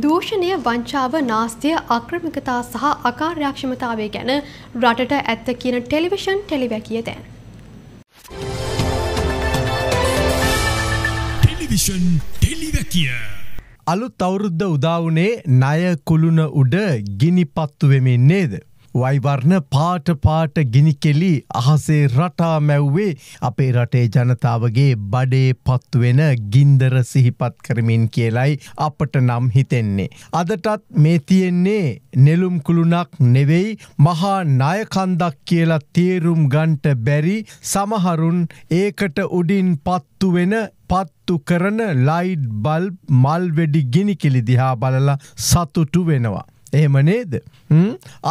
දූෂණය වංචාව නාස්තිය අක්‍රමිකතා සහ අකාර්යක්ෂමතාවය ගැන රටට ඇත්ත කියන ටෙලිවිෂන් ටෙලිවැකිය තැන්. ටෙලිවිෂන් ටෙලිවැකිය අලුත් අවුරුද්ධ උදාවනේ ණය කුළුණ උඩ ගිනි පත්තු වෙමින් නේද. වයිවර්ණ පාට පාට ගිනිකෙලි අහසේ රටා මැව්වේ අපේ රටේ ජනතාවගේ බඩේ පත්වෙන ගින්දර සිහිපත් කරමින් කියලයි අපට නම් හිතෙන්නේ. අදටත් මේ තියෙන්නේ නෙලුම් කුළුණක් නෙවෙයි මහා නයකන්දක් කියලා තේරුම් ගන්ට බැරි සමහරුන් ඒකට උඩින් පත්තුවෙන පත්තු කරන ලයිඩ් බල්බ් මල්වැඩි ගිනිකිලි දිහා බලලා සතුටු වෙනවා. එහෙම නේද?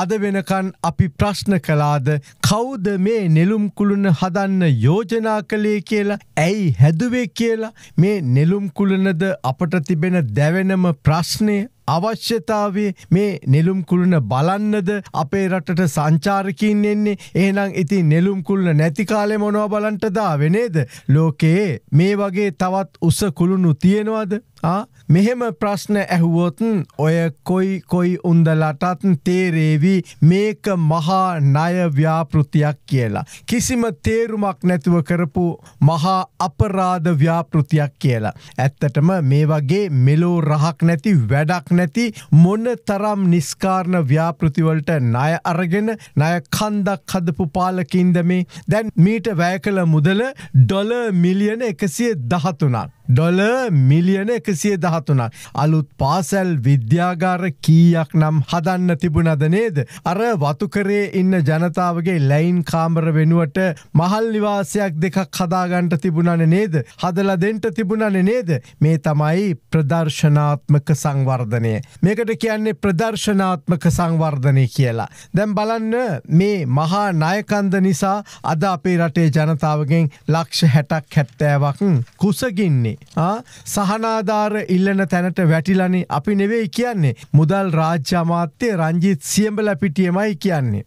අද වෙනකන් අපි ප්‍රශ්න කළාද කවුද මේ නෙළුම් කුළුණ හදන්න යෝජනා කළේ කියලා ඇයි හැදුවේ කියලා මේ නෙළුම් කුළුණද අපට තිබෙන දැවෙනම ප්‍රශ්නය අවශ්‍යතාවේ මේ නෙළුම් කුළුණ බලන්නද අපේ රටට සංචාරකින් එන්නේ එහෙනම් ඉති නෙළුම් කුළුණ නැති කාලේ මොනවා බලන්ට දාවේ නේද ලෝකයේ මේ වගේ තවත් උස කුළුණු තියෙනවද ආ මෙහෙම ප්‍රශ්න ඇහුවොත් ඔය කොයි කොයි උන්දලටත් තේරේවි මේක මහා ණයව්‍යාපෘතියක් කියලා. කිසිම තේරුමක් නැතුව කරපු මහා අපරාධ ව්‍යාපෘතියක් කියලා. ඇත්තටම මේ වගේ මෙලෝ රහක් නැති වැඩක් නැති මොන තරම් නිස්කාරණ ව්‍යාපෘතිවලට ණය අරගෙන ණය කන්දක් හදපු පාලකින්ද මේ දැන් මීට වැය කළ මුදල ඩොල මිලියන එකසිය දහතුනක්. ඩොල මිලියන එකසිය දහතුනක්. අලුත් පාසැල් විද්‍යාගාර කීයක් නම් හදන්න තිබුණද නේද. අර වතුකරේ ඉන්න ජනතාවගේ ලයින් කාමර වෙනුවට මහල් නිවාසයක් දෙකක් හදාගන්ට තිබුණන නේද. හදල දෙන්ට තිබුණන නේද. මේ තමයි ප්‍රදර්ශනාත්මක සංවර්ධනය. මේකට කියන්නේ ප්‍රදර්ශනාත්මක සංවර්ධනය කියලා. දැම් බලන්න මේ මහා නායකන්ද නිසා අද අපේ රටේ ජනතාවගෙන් ලක්ෂ හැටක් හැත්තෑවක් කුසගින්නේ. සහනාධාර ඉල්ලන තැනට වැටිලනි අපි නෙවෙයි කියන්නේ. මුදල් රාජ්‍ය අමාත්‍ය රංජිත් සියඹල පිටියමයි කියන්නේ.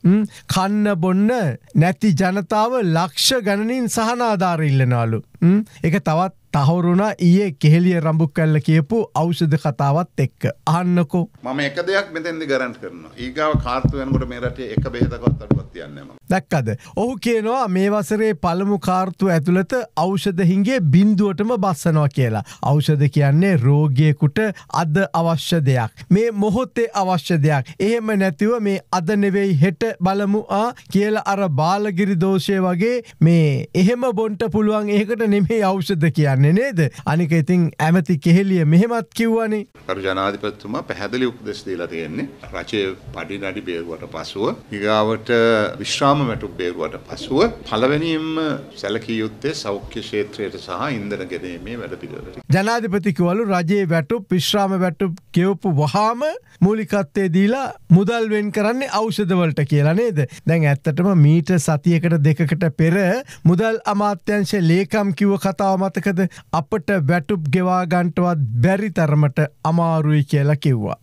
කන්න බොන්න නැති ජනතාව ලක්ෂ ගණනින් සහනාධාර ඉල්ලනවලු. එක තවත් තහවුරුණා ඊයේ කෙහෙලිය රම්බු කල්ල කියපු අවෂධ කතාවත් එක්ක අන්නකෝ මම එක දෙයක් මෙතැදි ගරන්ට කරන ඒගාව කාර්තු වෙනකට මේ රටේ එක බෙහෙතකවත් අඩුවත් යන්නම දැක්කද. ඔහු කියනවා මේ වසරේ පළමු කාර්තු ඇතුළත අෞෂධහින්ගේ බින්දුවටම බස්සනවා කියලා. අෞෂධ කියන්නේ රෝගයකුට අද අවශ්‍ය දෙයක්. මේ මොහොත්තේ අවශ්‍ය දෙයක්. එහෙම නැතිව මේ අද නෙවෙයි හෙට බලමු කියල අර බාලගිරි දෝෂය වගේ මේ එහෙම බොන්ට පුළුවන් ඒකට නෙමේ අෞෂධ කියන්නේ නේද. අනික ඉතින් ඇමති කෙහෙලිය මෙහෙමත් කිව්වනේ. ජනාධිපත්තුමා පැහැදිලි උපදෙස් දීලා තියෙන්නේ රචය පඩිනඩි බේරුවට පසුව. ඉගාවට විශ්‍රාම කාම වැටුප් බේරුවට පසුව පළවෙනියෙන්ම සැලකිය යුත්තේ සෞඛ්‍ය ක්ෂේත්‍රයට සහ ඉන්ධන ගෙදීමේ වැඩ පිළිවෙලට. ජනාධිපතිකවලු රජයේ වැටුප් විශ්‍රාම වැටුප් ගෙවපු වහාම මූලිකත්වයේ දීලා මුදල් වෙන් කරන්නේ ඖෂධවලට කියලා නේද? දැන් ඇත්තටම මීට සතියකට දෙකකට පෙර මුදල් අමාත්‍යංශ ලේකම් කිව්ව කතාව මතකද අපට වැටුප් ගෙවා ගන්නටවත් බැරි තරමට අමාරුයි කියලා කිව්වා.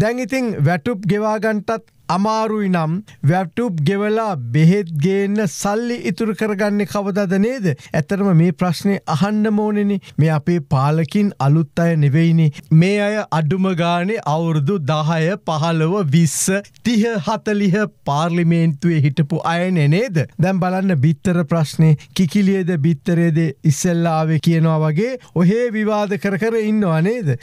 දැන් ඉතිං වැටුප් ගෙවාගන්ටත් අමාරුයි නම් වැටුප් ගෙවලා බෙහෙත් ගේන්න සල්ලි ඉතුරු කරගන්න කවදද නේද ඇතරම මේ ප්‍රශ්නය අහන්න මෝනෙනි මේ අපේ පාලකින් අලුත් අය නෙවෙයිනි මේ අය අඩුම ගානේ අවුරුදු දහය පහළව විස්ස තිහ හතලිහ පාර්ලිමේන්තුවේ හිටපු අයනෙ නේද දැම් බලන්න බිත්තර ප්‍රශ්නය කිකිලියද බිත්තරේද ඉස්සල්ලාව කියනවා වගේ ඔහේ විවාද කර කර ඉන්නවා නේද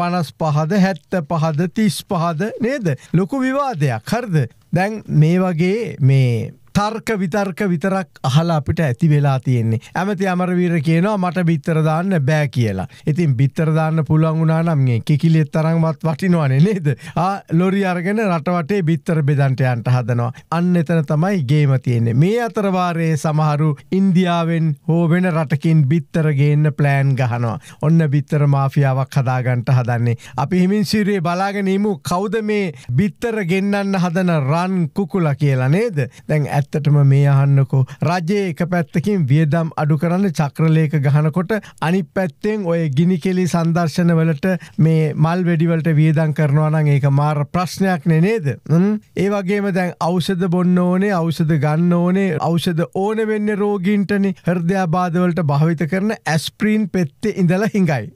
පනස් පහද හැත්ත පහද තිස් පහද නේද ලොකු විවාදයක් හරිද දැන් මේ වගේ මේ තර්ක විතර්ක විතරක් අහලා අපිට ඇති වෙලා තියෙන්නේ. ඇමති අමරවීර කියනවා මට බිත්තර දාන්න බෑ කියලා. ඉතින් බිත්තර දාන්න පුළුවන් වුණා නම් මේ කිකිලියත් තරම්වත් වටිනවනේ නේද? ආ ලොරි අරගෙන රටවටේ බිත්තර බෙදන්ට යන්න හදනවා. අන්න එතන තමයි ගේම තියෙන්නේ. මේ අතර වාරයේ සමහරු ඉන්දියාවෙන් හෝ වෙන රටකින් බිත්තර ගේන්න ප්ලෑන් ගහනවා. ඔන්න බිත්තර මාෆියාවක් හදාගන්න හදන්නේ. අපි හිමින්සිරියේ බලාගෙන ඉමු කවුද මේ බිත්තර ගෙන්නන්න හදන රන් කුකුලා කියලා නේද? දැන් ඇත්තටම මේ අහන්නකෝ රජයේ එක පැත්තකින් වියදම් අඩු කරන්න චක්‍රලේක ගහනකොට අනි පැත්තෙන් ඔය ගිනි කෙලි සංදර්ශනවලට මේ මල් වැඩිවලට වියදං කරනවනං ඒක මාර ප්‍රශ්නයක් නෙනේද ඒවගේම දැන් අවසද බොන්න ඕනේ අවසද ගන්න ඕනේ අවෂද ඕන වෙන්න රෝගීන්ටන හර්දයාබාධවලට භාවිත කරන ඇස්ප්‍රීන් පෙත්තේ ඉඳල හිඟයි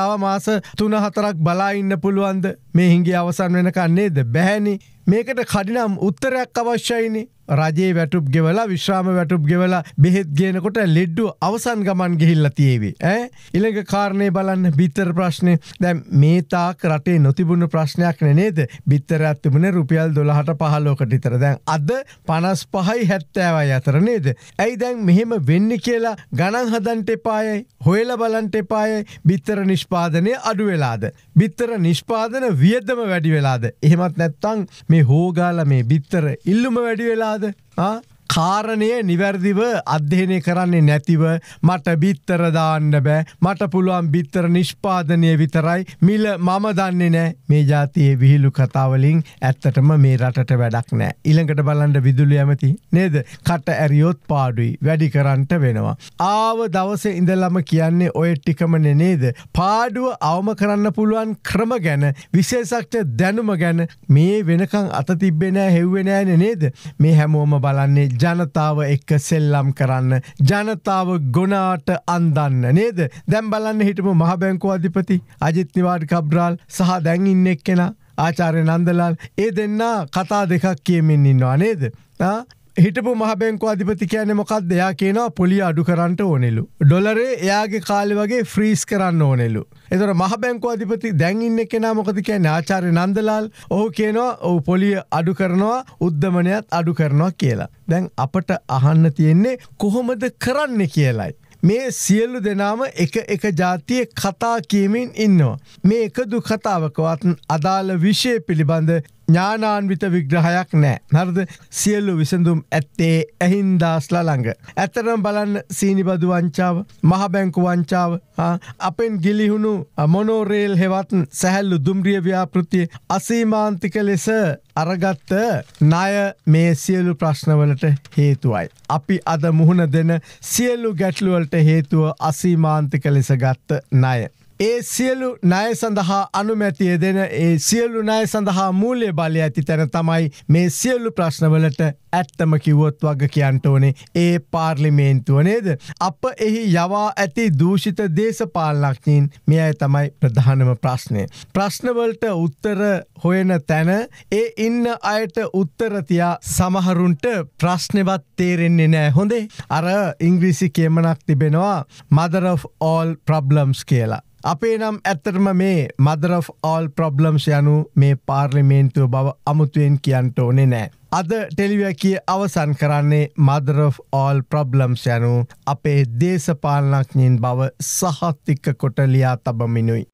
තව මාස තුන හතරක් බලා ඉන්න පුළුවන්ද මේ හිගේ අවසන් වෙනකන්නේද බැහැනි මේකට කඩිනම් උත්තරයක් අවශ්‍යයිනි රජේ වැටුප් ගෙවලා විශ්‍රාම වැටුප් ගෙවලා බෙහෙත් ගේනකොට ලෙඩ්ඩු අවසන් ගමන් ගිහිල්ල තියේවි. ඇ ඉළඟ කාරණය බලන්න බිත්තර ප්‍රශ්නය දැම් මේතාක් රටේ නොතිබුණු ප්‍රශ්නයක් නේද බිත්තර ඇත්තිබුණ රුපියල් දොළහට පහලෝකට ඉතර දැන් අද පනස් පහයි හැත්තෑවයි අතර නේද. ඇයි දැන් මෙහෙම වෙන්න කියලා ගණන් හදන්ට එපායයි හොයල බලන්ට එපායයි බිත්තර නිෂ්පාදනය අඩු වෙලාද. බිත්තර නිෂ්පාදන වියදම වැඩි වෙලාද. එහෙමත් නැත්තං මේ හෝගාල මේ බිත්තර ඉල්ලුම වැඩි වෙලා Huh? කාරණය නිවැරදිව අධ්‍යයනය කරන්නේ නැතිව මට බිත්තරදාන්න බෑ මට පුළුවන් බිත්තර නිෂ්පාදනය විතරයි මිල මම දන්නේ නෑ මේ ජාතියේ විහිලු කතාවලින් ඇත්තටම මේ රටට වැඩක් නෑ ඉළඟට බලන්ඩ විදුලි ඇමති නේද කට ඇරියොත් පාඩුයි වැඩි කරන්ට වෙනවා. ආව දවස ඉඳලම කියන්නේ ඔය ටිකමන නේද. පාඩුව අවම කරන්න පුළුවන් ක්‍රම ගැන විශේසක්ට දැනුම ගැන මේ වෙනකං අත තිබෙන හෙව්වෙනෑන නේද මේ හැමෝම බලන්නේ ජ ජනතාව එක්ක සෙල්ලම් කරන්න ජනතාව ගොනාට අන්දන්න නේද දැම් බලන්න හිටම මහබැංකෝ අධිපති අජිත්නිවාඩ කබ්්‍රාල් සහ දැන්ඉන්න එක් කෙන ආචාරය නන්දලාල් ඒ දෙන්නා කතා දෙකක් කියමින් ඉන්නවා නේද හිටපු මහබැංකු අධිපති කියන මොකක් දෙයා කියනවා පොලිය අඩු කරන්නට ඕනෙලු. ඩොලරේ එයාගේ කාලෙ වගේ ෆ්‍රීස් කරන්න ඕනෙලු. එතර මහබැංකු අධිපති දැන්ඉන්න කෙනා මොකද කියන ආචාරය නන්දලාල් ඔහු කියනවා ඔහු පොලිය අඩු කරනවා උද්ධමනයත් අඩු කරනවා කියලා. දැන් අපට අහන්න තියෙන්නේ කොහොමද කරන්න කියලයි. මේ සියල්ලු දෙනාම එක එක ජාතිය කතා කියමින් ඉන්නවා. මේ එකදු කතාවකවත් අදාළ විෂය පිළිබඳ ඥානාන්විත විග්‍රහයක් නෑ නරද සියල්ලු විසඳුම් ඇත්තේ ඇහින්දාස්ලා ළඟ. ඇතරම් බලන්න සීනිබදු වංචාව මහබැංකු වංචාව අපෙන් ගිලිහුණු මොනෝරේල් හෙවත්න් සැහැල්ලු දුම්රිය ව්‍යාපෘතිය අසීමාන්තික ලෙස අරගත්ත ණය මේ සියලු ප්‍රශ්නවලට හේතුවයි. අපි අද මුහුණ දෙන සියලු ගැටලුවලට හේතුව අසීමාන්තික ලෙස ගත්ත ණය. ඒ සියලු නය සඳහා අනුමැතිය දෙන ඒ සියලු නය සඳහා මූලය බලය ඇති තැන තමයි මේ සියල්ලු ප්‍රශ්නවලට ඇත්තම කිවොත් වග කියන්ට ඕනේ ඒ පාර්ලිමේන්තුව නේද. අප එහි යවා ඇති දූෂිත දේශපාලනක්ඥින් මේ අය තමයි ප්‍රධානම ප්‍රශ්නය. ප්‍රශ්නවලට උත්තර හොයන තැන ඒ ඉන්න අයට උත්තරතියා සමහරුන්ට ප්‍රශ්නවත් තේරෙන්නේ නෑ හොඳේ අර ඉංග්‍රීසි කියමනක් තිබෙනවා මදර of all problems කියලා. අපේ නම් ඇත්තරම මේ මදර of all ප්‍රබ්ලම්ස් යනු මේ පාර්ලිමේන්තුව බව අමුතුවෙන් කියන්ට ඕනෙ නෑ. අද ටෙලිවැකිය අවසන් කරන්නේ මදර of all ප්‍රබ්ලම්ස් යනු අපේ දේශපාලනක්ඥින් බව සහත්තික්ක කොටලියා තබමිනුයි.